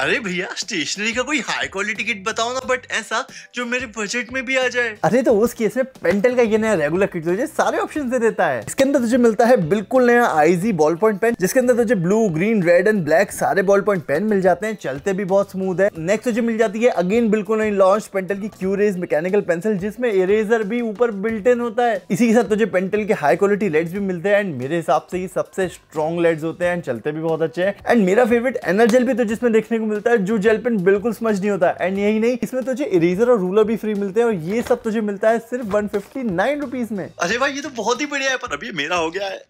अरे भैया स्टेशनरी का कोई हाई क्वालिटी किट बताओ ना बट ऐसा जो मेरे बजट में भी आ जाए अरे तो उस केस में पेंटल का ये नया रेगुलर किट तुझे सारे ऑप्शन दे देता है इसके अंदर तुझे मिलता है बिल्कुल नया आईजी बॉल पॉइंट पेन जिसके अंदर तुझे blue green red and black सारे बॉल पॉइंट पेन मिल जाते हैं चलते भी बहुत स्मूथ है नेक्स्ट तुझे मिल जाती है अगेन बिल्कुल नई लॉन्च पेंटल की क्यूरेज मैकेनिकल पेंसिल जिसमें इरेजर भी ऊपर बिल्ट इन होता है इसी के साथ तुझे पेंटल के हाई क्वालिटी लेड्स भी मिलते हैं एंड मेरे हिसाब से ये सबसे स्ट्रॉन्ग लेड्स होते हैं एंड चलते भी बहुत अच्छे हैं एंड मेरा फेवरेट एनर्जेल भी तो जिसमें देखने को मिलता है जो जेल पेन बिल्कुल स्मच नहीं होता एंड यही नहीं इसमें तुझे इरेजर और रूलर भी फ्री मिलते हैं और ये सब तुझे मिलता है सिर्फ वन फिफ्टी में अरे भाई ये तो बहुत ही बढ़िया है पर अभी मेरा हो गया है